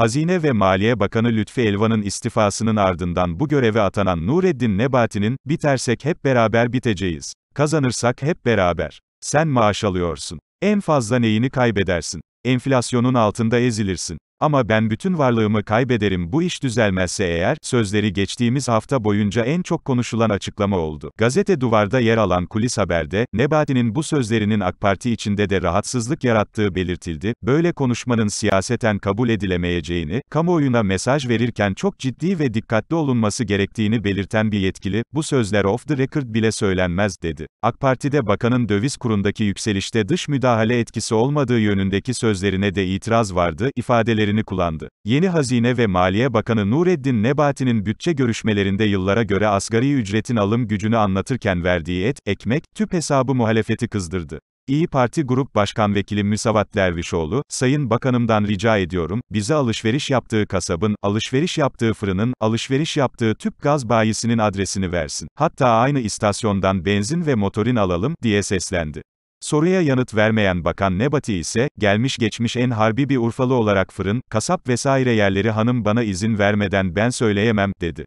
Hazine ve Maliye Bakanı Lütfi Elvan'ın istifasının ardından bu göreve atanan Nureddin Nebati'nin, bitersek hep beraber biteceğiz. Kazanırsak hep beraber. Sen maaş alıyorsun. En fazla neyini kaybedersin? Enflasyonun altında ezilirsin. Ama ben bütün varlığımı kaybederim bu iş düzelmezse eğer, sözleri geçtiğimiz hafta boyunca en çok konuşulan açıklama oldu. Gazete Duvar'da yer alan kulis haberde, Nebati'nin bu sözlerinin AK Parti içinde de rahatsızlık yarattığı belirtildi, böyle konuşmanın siyaseten kabul edilemeyeceğini, kamuoyuna mesaj verirken çok ciddi ve dikkatli olunması gerektiğini belirten bir yetkili, bu sözler off the record bile söylenmez, dedi. AK Parti'de bakanın döviz kurundaki yükselişte dış müdahale etkisi olmadığı yönündeki sözlerine de itiraz vardı, ifadeleri yetkilerini kullandı. Yeni Hazine ve Maliye Bakanı Nureddin Nebati'nin bütçe görüşmelerinde yıllara göre asgari ücretin alım gücünü anlatırken verdiği et, ekmek, tüp hesabı muhalefeti kızdırdı. İyi Parti Grup Başkan Vekili Müsavat Dervişoğlu, Sayın Bakanımdan rica ediyorum, bize alışveriş yaptığı kasabın, alışveriş yaptığı fırının, alışveriş yaptığı tüp gaz bayisinin adresini versin. Hatta aynı istasyondan benzin ve motorin alalım, diye seslendi. Soruya yanıt vermeyen Bakan Nebati ise, gelmiş geçmiş en harbi bir Urfalı olarak fırın, kasap vesaire yerleri hanım bana izin vermeden ben söyleyemem, dedi.